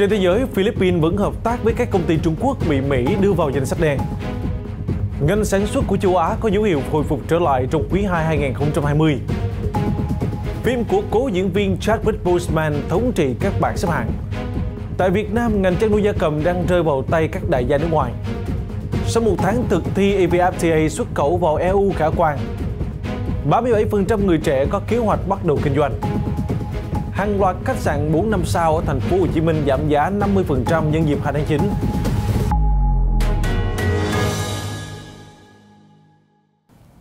Trên thế giới, Philippines vẫn hợp tác với các công ty Trung Quốc bị Mỹ đưa vào danh sách đen. Ngành sản xuất của châu Á có dấu hiệu hồi phục trở lại trong quý 2 2020. Phim của cố diễn viên Chadwick Boseman thống trị các bảng xếp hạng. Tại Việt Nam, ngành chăn nuôi gia cầm đang rơi vào tay các đại gia nước ngoài. Sau một tháng thực thi EVFTA xuất khẩu vào EU khả quan, 37% người trẻ có kế hoạch bắt đầu kinh doanh hàng loạt khách sạn 4 năm sao ở thành phố Hồ Chí Minh giảm giá 50% nhân dịp 2 tháng 9.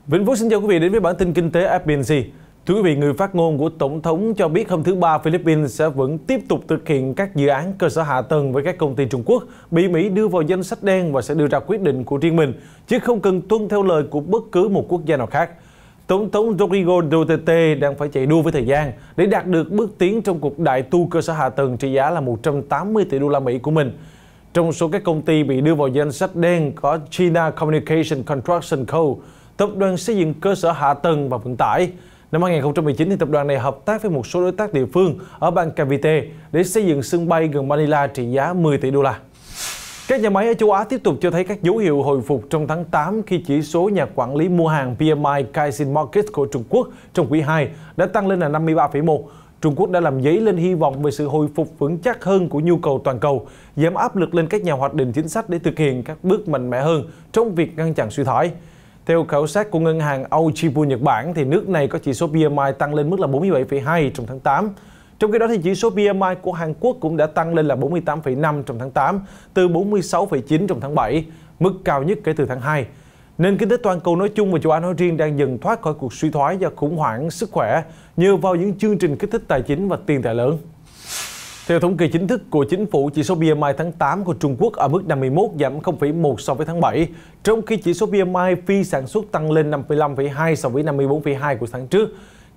Vĩnh Phúc xin chào quý vị đến với bản tin kinh tế FBNC. Thưa quý vị, người phát ngôn của Tổng thống cho biết hôm thứ Ba Philippines sẽ vẫn tiếp tục thực hiện các dự án cơ sở hạ tầng với các công ty Trung Quốc bị Mỹ đưa vào danh sách đen và sẽ đưa ra quyết định của riêng mình, chứ không cần tuân theo lời của bất cứ một quốc gia nào khác. Tổng thống Rodrigo Duterte đang phải chạy đua với thời gian để đạt được bước tiến trong cuộc đại tu cơ sở hạ tầng trị giá là 180 tỷ đô la Mỹ của mình. Trong số các công ty bị đưa vào danh sách đen có China Communication Construction Co., tập đoàn xây dựng cơ sở hạ tầng và vận tải. Năm 2019, thì tập đoàn này hợp tác với một số đối tác địa phương ở bang Cavite để xây dựng sân bay gần Manila trị giá 10 tỷ đô la. Các nhà máy ở châu Á tiếp tục cho thấy các dấu hiệu hồi phục trong tháng 8 khi chỉ số nhà quản lý mua hàng PMI Kaixin Market của Trung Quốc trong quý 2 đã tăng lên là 53,1. Trung Quốc đã làm dấy lên hy vọng về sự hồi phục vững chắc hơn của nhu cầu toàn cầu, giảm áp lực lên các nhà hoạch định chính sách để thực hiện các bước mạnh mẽ hơn trong việc ngăn chặn suy thoái. Theo khảo sát của ngân hàng Ochibu Nhật Bản, thì nước này có chỉ số PMI tăng lên mức là 47,2 trong tháng 8. Trong khi đó thì chỉ số PMI của Hàn Quốc cũng đã tăng lên là 48,5 trong tháng 8 từ 46,9 trong tháng 7, mức cao nhất kể từ tháng 2. nên kinh tế toàn cầu nói chung và châu Á nói riêng đang dần thoát khỏi cuộc suy thoái do khủng hoảng sức khỏe nhờ vào những chương trình kích thích tài chính và tiền tệ lớn. Theo thống kê chính thức của chính phủ, chỉ số PMI tháng 8 của Trung Quốc ở mức 51 giảm 0,1 so với tháng 7, trong khi chỉ số PMI phi sản xuất tăng lên 55,2 so với 54,2 của tháng trước.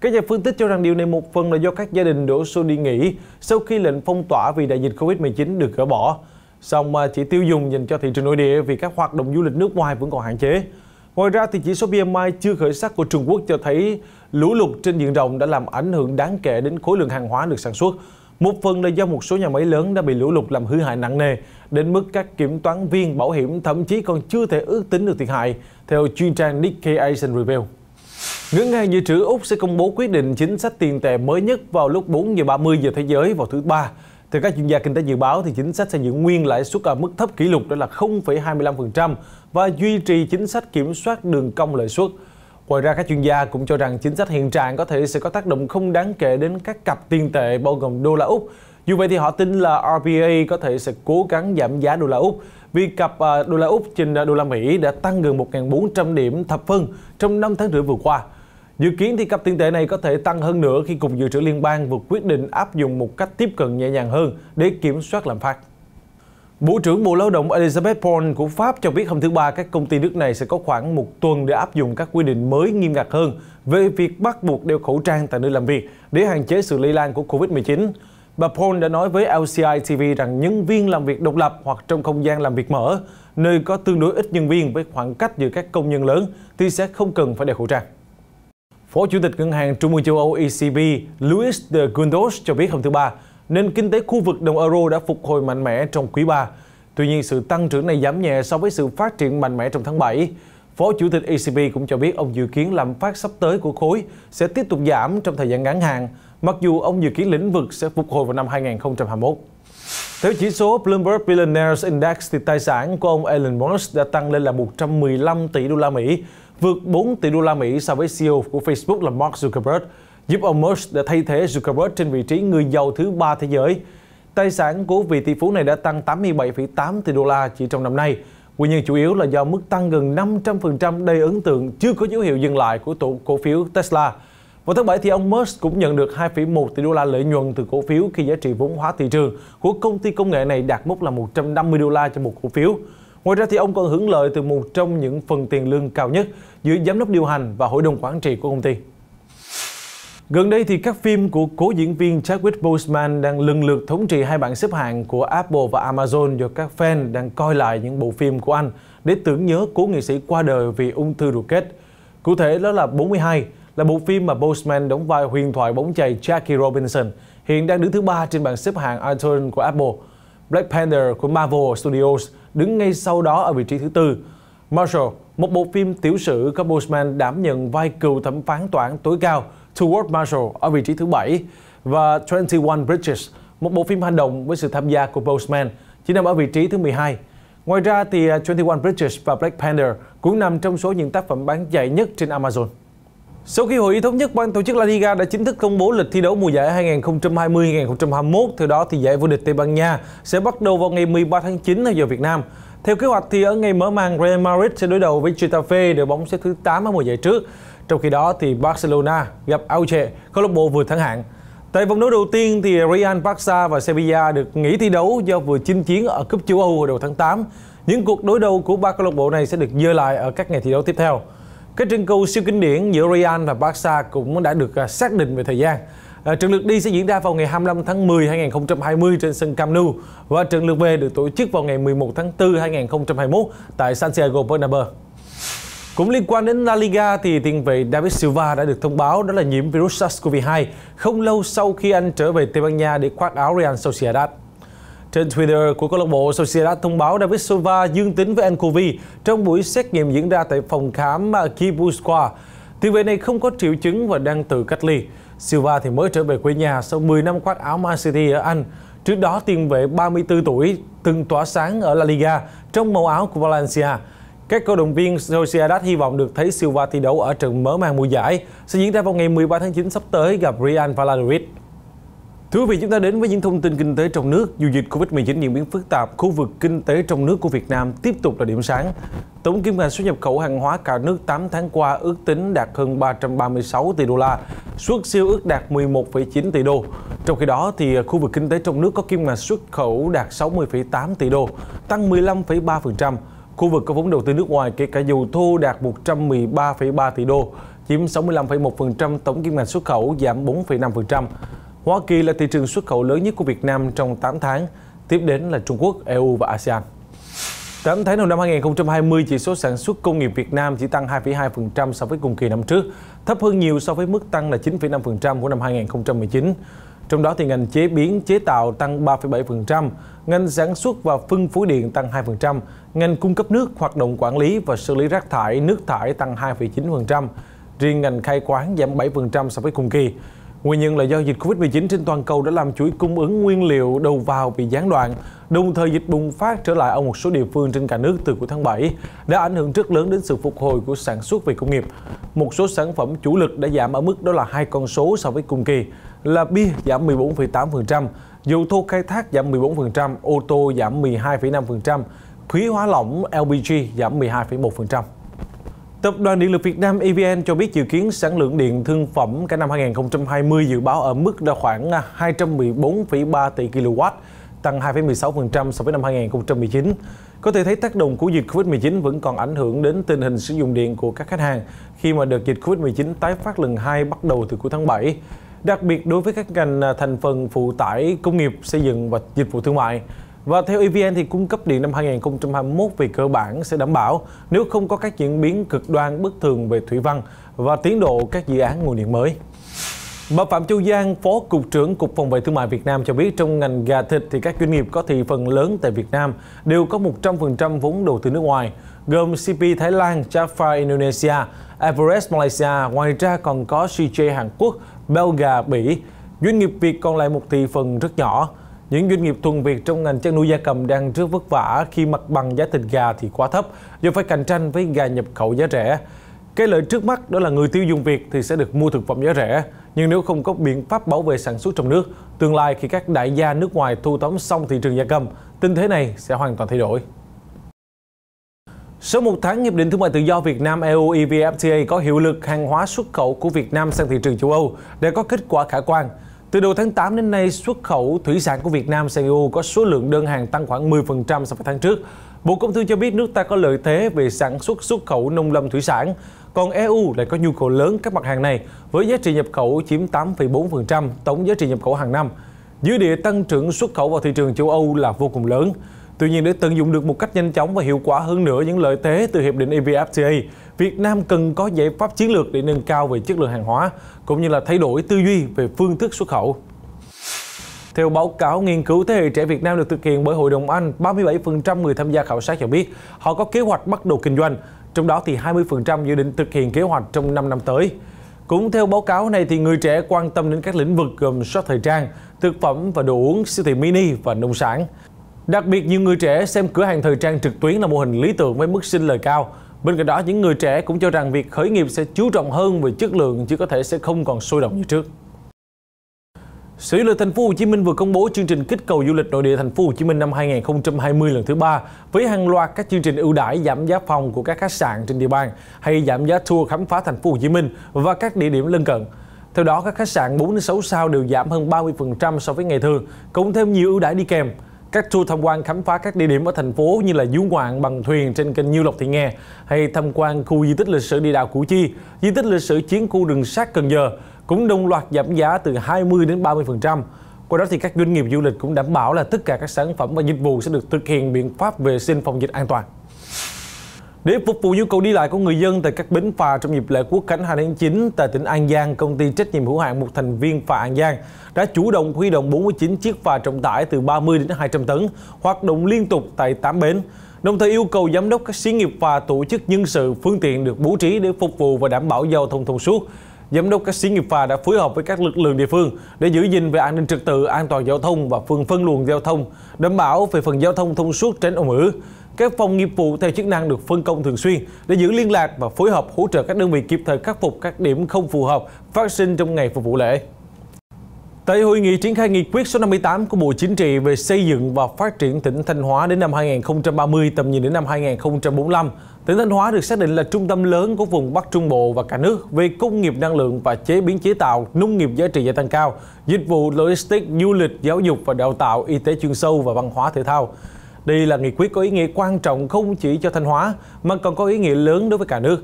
Các nhà phân tích cho rằng điều này một phần là do các gia đình đổ xô đi nghỉ sau khi lệnh phong tỏa vì đại dịch Covid-19 được gỡ bỏ. Song chỉ tiêu dùng dành cho thị trường nội địa vì các hoạt động du lịch nước ngoài vẫn còn hạn chế. Ngoài ra thì chỉ số PMI chưa khởi sắc của Trung Quốc cho thấy lũ lụt trên diện rộng đã làm ảnh hưởng đáng kể đến khối lượng hàng hóa được sản xuất. Một phần là do một số nhà máy lớn đã bị lũ lụt làm hư hại nặng nề, đến mức các kiểm toán viên bảo hiểm thậm chí còn chưa thể ước tính được thiệt hại, theo chuyên trang Nikkei Asian Review. Ngân hàng Dự trữ Úc sẽ công bố quyết định chính sách tiền tệ mới nhất vào lúc 4 giờ 30 giờ thế giới vào thứ Ba. Theo các chuyên gia kinh tế dự báo, thì chính sách sẽ giữ nguyên lãi suất ở mức thấp kỷ lục đó là 0,25% và duy trì chính sách kiểm soát đường cong lợi suất. Ngoài ra, các chuyên gia cũng cho rằng chính sách hiện trạng có thể sẽ có tác động không đáng kể đến các cặp tiền tệ bao gồm đô la Úc. Dù vậy thì họ tin là RBA có thể sẽ cố gắng giảm giá đô la Úc vì cặp à, đô la Úc trên đô la Mỹ đã tăng gần 1.400 điểm thập phân trong 5 tháng rưỡi vừa qua. Dự kiến thì cặp tiền tệ này có thể tăng hơn nữa khi cùng Dự trữ Liên bang vừa quyết định áp dụng một cách tiếp cận nhẹ nhàng hơn để kiểm soát lạm phát. Bộ trưởng Bộ Lao động Elizabeth Borne của Pháp cho biết hôm thứ Ba các công ty nước này sẽ có khoảng một tuần để áp dụng các quy định mới nghiêm ngặt hơn về việc bắt buộc đeo khẩu trang tại nơi làm việc để hạn chế sự lây lan của Covid-19. Bà Borne đã nói với LCI TV rằng nhân viên làm việc độc lập hoặc trong không gian làm việc mở, nơi có tương đối ít nhân viên với khoảng cách giữa các công nhân lớn thì sẽ không cần phải đeo khẩu trang. Phó Chủ tịch Ngân hàng Trung ương châu Âu ECB Luis de Guindos cho biết hôm thứ Ba, nền kinh tế khu vực đồng euro đã phục hồi mạnh mẽ trong quý 3. Tuy nhiên, sự tăng trưởng này giảm nhẹ so với sự phát triển mạnh mẽ trong tháng 7. Phó Chủ tịch ECB cũng cho biết ông dự kiến lạm phát sắp tới của khối sẽ tiếp tục giảm trong thời gian ngắn hạn, mặc dù ông dự kiến lĩnh vực sẽ phục hồi vào năm 2021. Theo chỉ số Bloomberg Billionaires Index thì tài sản của ông Elon Musk đã tăng lên là 115 tỷ đô la Mỹ, vượt 4 tỷ đô la Mỹ so với CEO của Facebook là Mark Zuckerberg, giúp ông Musk đã thay thế Zuckerberg trên vị trí người giàu thứ ba thế giới. Tài sản của vị tỷ phú này đã tăng 87,8 tỷ đô la chỉ trong năm nay. Nguyên nhân chủ yếu là do mức tăng gần 500% đầy ấn tượng chưa có dấu hiệu dừng lại của tổ cổ phiếu Tesla. Vào tháng 7 thì ông Musk cũng nhận được 2,1 tỷ đô la lợi nhuận từ cổ phiếu khi giá trị vốn hóa thị trường của công ty công nghệ này đạt mức là 150 đô la cho một cổ phiếu. Ngoài ra thì ông còn hưởng lợi từ một trong những phần tiền lương cao nhất giữa giám đốc điều hành và hội đồng quản trị của công ty. Gần đây thì các phim của cố diễn viên Chadwick Boseman đang lần lượt thống trị hai bảng xếp hạng của Apple và Amazon do các fan đang coi lại những bộ phim của anh để tưởng nhớ cố nghệ sĩ qua đời vì ung thư ruột kết. Cụ thể đó là 42, là bộ phim mà Boseman đóng vai huyền thoại bóng chày Jackie Robinson, hiện đang đứng thứ ba trên bảng xếp hạng iTunes của Apple. Black Panther của Marvel Studios đứng ngay sau đó ở vị trí thứ tư. Marshall, một bộ phim tiểu sử có Boseman đảm nhận vai cựu thẩm phán tòa án tối cao Toward Marshall ở vị trí thứ bảy và 21 Bridges, một bộ phim hành động với sự tham gia của Boseman, chỉ nằm ở vị trí thứ 12. Ngoài ra thì 21 Bridges và Black Panther cũng nằm trong số những tác phẩm bán chạy nhất trên Amazon. Sau khi hội ý thống nhất, ban tổ chức La Liga đã chính thức công bố lịch thi đấu mùa giải 2020-2021. Theo đó, thì giải vô địch Tây Ban Nha sẽ bắt đầu vào ngày 13 tháng 9 theo giờ Việt Nam. Theo kế hoạch thì ở ngày mở màn Real Madrid sẽ đối đầu với Getafe, đội bóng xếp thứ 8 ở mùa giải trước. Trong khi đó thì Barcelona gặp Alche, câu lạc bộ vừa thắng hạng. Tại vòng đấu đầu tiên thì Real Barca và Sevilla được nghỉ thi đấu do vừa chinh chiến ở cúp châu Âu hồi đầu tháng 8. Những cuộc đối đầu của ba câu lạc bộ này sẽ được dơ lại ở các ngày thi đấu tiếp theo. Cái trận cầu siêu kinh điển giữa Real và Barca cũng đã được à, xác định về thời gian. À, trận lượt đi sẽ diễn ra vào ngày 25 tháng 10 2020 trên sân Camp Nou và trận lượt về được tổ chức vào ngày 11 tháng 4 2021 tại Santiago Bernabeu. Cũng liên quan đến La Liga thì tiền vệ David Silva đã được thông báo đó là nhiễm virus SARS-CoV-2 không lâu sau khi anh trở về Tây Ban Nha để khoác áo Real Sociedad. Trên Twitter của câu lạc bộ Sociedad thông báo David Silva dương tính với nCoV trong buổi xét nghiệm diễn ra tại phòng khám Kibusqua. Tiền vệ này không có triệu chứng và đang tự cách ly. Silva thì mới trở về quê nhà sau 10 năm khoác áo Man City ở Anh. Trước đó, tiền vệ 34 tuổi từng tỏa sáng ở La Liga trong màu áo của Valencia. Các cổ động viên Sociedad hy vọng được thấy Silva thi đấu ở trận mở màn mùa giải sẽ diễn ra vào ngày 13 tháng 9 sắp tới gặp Real Valladolid. Thưa quý vị, chúng ta đến với những thông tin kinh tế trong nước. Dù dịch Covid-19 diễn biến phức tạp, khu vực kinh tế trong nước của Việt Nam tiếp tục là điểm sáng. Tổng kim ngạch xuất nhập khẩu hàng hóa cả nước 8 tháng qua ước tính đạt hơn 336 tỷ đô la, xuất siêu ước đạt 11,9 tỷ đô. Trong khi đó, thì khu vực kinh tế trong nước có kim ngạch xuất khẩu đạt 60,8 tỷ đô, tăng 15,3%. Khu vực có vốn đầu tư nước ngoài kể cả dầu thô đạt 113,3 tỷ đô, chiếm 65,1% tổng kim ngạch xuất khẩu giảm 4,5%. Hoa Kỳ là thị trường xuất khẩu lớn nhất của Việt Nam trong 8 tháng, tiếp đến là Trung Quốc, EU và ASEAN. 8 tháng đầu năm 2020, chỉ số sản xuất công nghiệp Việt Nam chỉ tăng 2,2% so với cùng kỳ năm trước, thấp hơn nhiều so với mức tăng là 9,5% của năm 2019. Trong đó thì ngành chế biến chế tạo tăng 3,7%, ngành sản xuất và phân phối điện tăng 2%, ngành cung cấp nước, hoạt động quản lý và xử lý rác thải, nước thải tăng 2,9%, riêng ngành khai khoáng giảm 7% so với cùng kỳ. Nguyên nhân là do dịch Covid-19 trên toàn cầu đã làm chuỗi cung ứng nguyên liệu đầu vào bị gián đoạn, đồng thời dịch bùng phát trở lại ở một số địa phương trên cả nước từ cuối tháng 7 đã ảnh hưởng rất lớn đến sự phục hồi của sản xuất về công nghiệp. Một số sản phẩm chủ lực đã giảm ở mức đó là hai con số so với cùng kỳ, là bia giảm 14,8%, dầu thô khai thác giảm 14%, ô tô giảm 12,5%, khí hóa lỏng LPG giảm 12,1%. Tập đoàn Điện lực Việt Nam EVN cho biết dự kiến sản lượng điện thương phẩm cả năm 2020 dự báo ở mức đã khoảng 214,3 tỷ kW, tăng 2,16% so với năm 2019. Có thể thấy tác động của dịch Covid-19 vẫn còn ảnh hưởng đến tình hình sử dụng điện của các khách hàng khi mà đợt dịch Covid-19 tái phát lần 2 bắt đầu từ cuối tháng 7. Đặc biệt đối với các ngành à, thành phần phụ tải công nghiệp, xây dựng và dịch vụ thương mại, và theo EVN thì cung cấp điện năm 2021 về cơ bản sẽ đảm bảo nếu không có các diễn biến cực đoan bất thường về thủy văn và tiến độ các dự án nguồn điện mới. Bà Phạm Châu Giang, Phó Cục trưởng Cục Phòng vệ Thương mại Việt Nam cho biết trong ngành gà thịt thì các doanh nghiệp có thị phần lớn tại Việt Nam đều có 100% vốn đầu tư nước ngoài, gồm CP Thái Lan, Jaffa Indonesia, Everest Malaysia, ngoài ra còn có CJ Hàn Quốc, Belga Bỉ. Doanh nghiệp Việt còn lại một thị phần rất nhỏ. Những doanh nghiệp thuần Việt trong ngành chăn nuôi gia cầm đang rất vất vả khi mặt bằng giá thịt gà thì quá thấp do phải cạnh tranh với gà nhập khẩu giá rẻ. Cái lợi trước mắt đó là người tiêu dùng Việt thì sẽ được mua thực phẩm giá rẻ, nhưng nếu không có biện pháp bảo vệ sản xuất trong nước, tương lai khi các đại gia nước ngoài thu tóm xong thị trường gia cầm, tình thế này sẽ hoàn toàn thay đổi. Sau một tháng Hiệp định Thương mại Tự do Việt Nam EU EVFTA có hiệu lực, hàng hóa xuất khẩu của Việt Nam sang thị trường châu Âu đã có kết quả khả quan. Từ đầu tháng 8 đến nay, xuất khẩu thủy sản của Việt Nam sang EU có số lượng đơn hàng tăng khoảng 10% so với tháng trước. Bộ Công Thương cho biết nước ta có lợi thế về sản xuất xuất khẩu nông lâm thủy sản, còn EU lại có nhu cầu lớn các mặt hàng này với giá trị nhập khẩu chiếm 8,4% tổng giá trị nhập khẩu hàng năm. Dư địa tăng trưởng xuất khẩu vào thị trường châu Âu là vô cùng lớn. Tuy nhiên, để tận dụng được một cách nhanh chóng và hiệu quả hơn nữa những lợi thế từ Hiệp định EVFTA, Việt Nam cần có giải pháp chiến lược để nâng cao về chất lượng hàng hóa, cũng như là thay đổi tư duy về phương thức xuất khẩu. Theo báo cáo nghiên cứu thế hệ trẻ Việt Nam được thực hiện bởi Hội đồng Anh, 37% người tham gia khảo sát cho biết họ có kế hoạch bắt đầu kinh doanh, trong đó thì 20% dự định thực hiện kế hoạch trong 5 năm tới. Cũng theo báo cáo này thì người trẻ quan tâm đến các lĩnh vực gồm shop thời trang, thực phẩm và đồ uống, siêu thị mini và nông sản. Đặc biệt nhiều người trẻ xem cửa hàng thời trang trực tuyến là mô hình lý tưởng với mức sinh lời cao. Bên cạnh đó, những người trẻ cũng cho rằng việc khởi nghiệp sẽ chú trọng hơn về chất lượng chứ có thể sẽ không còn sôi động như trước. Sở Du lịch Thành phố Hồ Chí Minh vừa công bố chương trình kích cầu du lịch nội địa Thành phố Hồ Chí Minh năm 2020 lần thứ ba với hàng loạt các chương trình ưu đãi giảm giá phòng của các khách sạn trên địa bàn hay giảm giá tour khám phá Thành phố Hồ Chí Minh và các địa điểm lân cận. Theo đó, các khách sạn 4 6 sao đều giảm hơn 30% so với ngày thường, cũng thêm nhiều ưu đãi đi kèm các tour tham quan khám phá các địa điểm ở thành phố như là du ngoạn bằng thuyền trên kênh Nhiêu Lộc Thị Nghè hay tham quan khu di tích lịch sử địa đạo Củ Chi, di tích lịch sử chiến khu đường Sát Cần Giờ cũng đồng loạt giảm giá từ 20 đến 30%. Qua đó thì các doanh nghiệp du lịch cũng đảm bảo là tất cả các sản phẩm và dịch vụ sẽ được thực hiện biện pháp vệ sinh phòng dịch an toàn. Để phục vụ nhu cầu đi lại của người dân tại các bến phà trong dịp lễ Quốc khánh 2 tháng 9 tại tỉnh An Giang, công ty trách nhiệm hữu hạn một thành viên phà An Giang đã chủ động huy động 49 chiếc phà trọng tải từ 30 đến 200 tấn hoạt động liên tục tại 8 bến. Đồng thời yêu cầu giám đốc các xí nghiệp phà tổ chức nhân sự phương tiện được bố trí để phục vụ và đảm bảo giao thông thông suốt. Giám đốc các xí nghiệp phà đã phối hợp với các lực lượng địa phương để giữ gìn về an ninh trật tự, an toàn giao thông và phương phân luồng giao thông, đảm bảo về phần giao thông thông suốt tránh ủng ứ các phòng nghiệp vụ theo chức năng được phân công thường xuyên để giữ liên lạc và phối hợp hỗ trợ các đơn vị kịp thời khắc phục các điểm không phù hợp phát sinh trong ngày phục vụ lễ. Tại hội nghị triển khai nghị quyết số 58 của Bộ Chính trị về xây dựng và phát triển tỉnh Thanh Hóa đến năm 2030 tầm nhìn đến năm 2045, tỉnh Thanh Hóa được xác định là trung tâm lớn của vùng Bắc Trung Bộ và cả nước về công nghiệp năng lượng và chế biến chế tạo, nông nghiệp giá trị gia tăng cao, dịch vụ logistics, du lịch, giáo dục và đào tạo, y tế chuyên sâu và văn hóa thể thao. Đây là nghị quyết có ý nghĩa quan trọng không chỉ cho Thanh Hóa mà còn có ý nghĩa lớn đối với cả nước.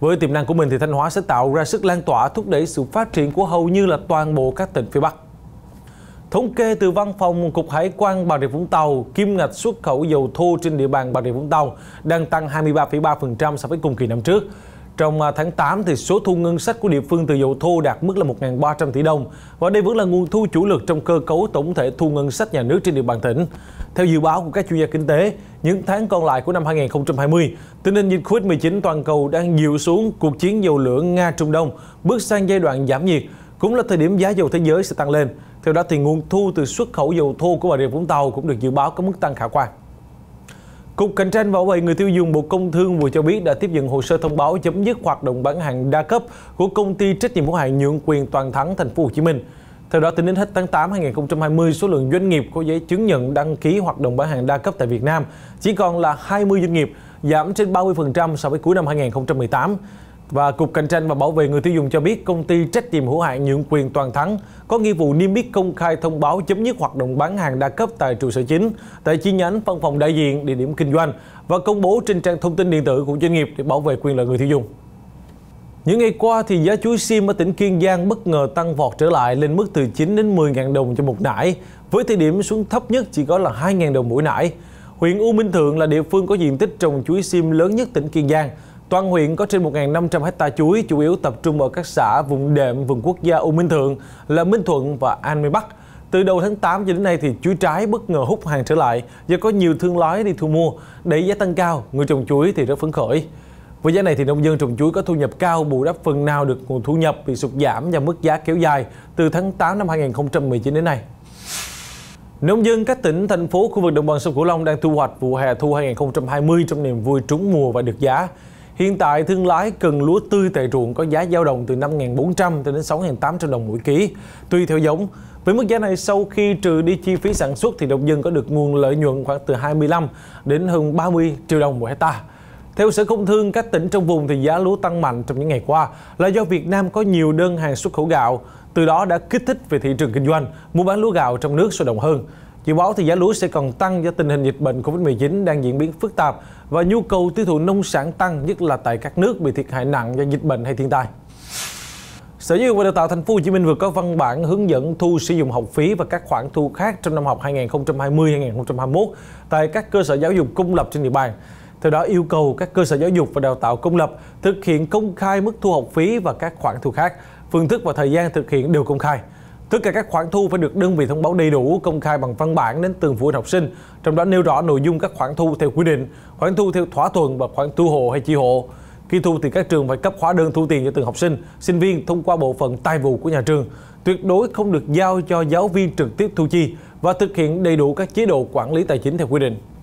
Với tiềm năng của mình thì Thanh Hóa sẽ tạo ra sức lan tỏa thúc đẩy sự phát triển của hầu như là toàn bộ các tỉnh phía Bắc. Thống kê từ Văn phòng Cục Hải quan Bà Rịa Vũng Tàu, kim ngạch xuất khẩu dầu thô trên địa bàn Bà Rịa Vũng Tàu đang tăng 23,3% so với cùng kỳ năm trước. Trong à, tháng 8 thì số thu ngân sách của địa phương từ dầu thô đạt mức là 1.300 tỷ đồng và đây vẫn là nguồn thu chủ lực trong cơ cấu tổng thể thu ngân sách nhà nước trên địa bàn tỉnh. Theo dự báo của các chuyên gia kinh tế, những tháng còn lại của năm 2020, tình hình dịch Covid-19 toàn cầu đang dịu xuống cuộc chiến dầu lửa Nga-Trung Đông bước sang giai đoạn giảm nhiệt, cũng là thời điểm giá dầu thế giới sẽ tăng lên. Theo đó thì nguồn thu từ xuất khẩu dầu thô của Bà Rịa Vũng Tàu cũng được dự báo có mức tăng khả quan. Cục Cạnh tranh và Bảo vệ Người tiêu dùng Bộ Công Thương vừa cho biết đã tiếp nhận hồ sơ thông báo chấm dứt hoạt động bán hàng đa cấp của công ty trách nhiệm hữu hạn nhượng quyền toàn thắng Thành phố Hồ Chí Minh. Theo đó, tính đến hết tháng 8 2020, số lượng doanh nghiệp có giấy chứng nhận đăng ký hoạt động bán hàng đa cấp tại Việt Nam chỉ còn là 20 doanh nghiệp, giảm trên 30% so với cuối năm 2018. Và Cục Cạnh tranh và Bảo vệ người tiêu dùng cho biết công ty trách nhiệm hữu hạn nhượng quyền toàn thắng có nghĩa vụ niêm yết công khai thông báo chấm dứt hoạt động bán hàng đa cấp tại trụ sở chính, tại chi nhánh, văn phòng đại diện, địa điểm kinh doanh và công bố trên trang thông tin điện tử của doanh nghiệp để bảo vệ quyền lợi người tiêu dùng. Những ngày qua thì giá chuối sim ở tỉnh Kiên Giang bất ngờ tăng vọt trở lại lên mức từ 9 đến 10.000 đồng cho một nải, với thời điểm xuống thấp nhất chỉ có là 2.000 đồng mỗi nải. Huyện U Minh Thượng là địa phương có diện tích trồng chuối sim lớn nhất tỉnh Kiên Giang, Toàn huyện có trên 1.500 hecta chuối, chủ yếu tập trung ở các xã vùng đệm, vùng quốc gia U Minh Thượng là Minh Thuận và An Minh Bắc. Từ đầu tháng 8 cho đến nay thì chuối trái bất ngờ hút hàng trở lại do có nhiều thương lái đi thu mua, đẩy giá tăng cao, người trồng chuối thì rất phấn khởi. Với giá này thì nông dân trồng chuối có thu nhập cao bù đắp phần nào được nguồn thu nhập bị sụt giảm và mức giá kéo dài từ tháng 8 năm 2019 đến nay. Nông dân các tỉnh, thành phố khu vực đồng bằng sông Cửu Long đang thu hoạch vụ hè thu 2020 trong niềm vui trúng mùa và được giá. Hiện tại thương lái cần lúa tươi tại ruộng có giá dao động từ 5.400 đến 6.800 đồng mỗi ký, tùy theo giống. Với mức giá này sau khi trừ đi chi phí sản xuất thì nông dân có được nguồn lợi nhuận khoảng từ 25 đến hơn 30 triệu đồng mỗi hecta. Theo Sở Công Thương, các tỉnh trong vùng thì giá lúa tăng mạnh trong những ngày qua là do Việt Nam có nhiều đơn hàng xuất khẩu gạo, từ đó đã kích thích về thị trường kinh doanh, mua bán lúa gạo trong nước sôi động hơn. Dự báo thì giá lúa sẽ còn tăng do tình hình dịch bệnh COVID-19 đang diễn biến phức tạp và nhu cầu tiêu thụ nông sản tăng nhất là tại các nước bị thiệt hại nặng do dịch bệnh hay thiên tai. Sở Giáo dục và Đào tạo Thành phố Hồ Chí Minh vừa có văn bản hướng dẫn thu sử dụng học phí và các khoản thu khác trong năm học 2020-2021 tại các cơ sở giáo dục công lập trên địa bàn. Theo đó yêu cầu các cơ sở giáo dục và đào tạo công lập thực hiện công khai mức thu học phí và các khoản thu khác, phương thức và thời gian thực hiện đều công khai. Tất cả các khoản thu phải được đơn vị thông báo đầy đủ, công khai bằng văn bản đến từng phụ huynh học sinh, trong đó nêu rõ nội dung các khoản thu theo quy định, khoản thu theo thỏa thuận và khoản thu hộ hay chi hộ. Khi thu thì các trường phải cấp hóa đơn thu tiền cho từng học sinh, sinh viên thông qua bộ phận tài vụ của nhà trường, tuyệt đối không được giao cho giáo viên trực tiếp thu chi và thực hiện đầy đủ các chế độ quản lý tài chính theo quy định.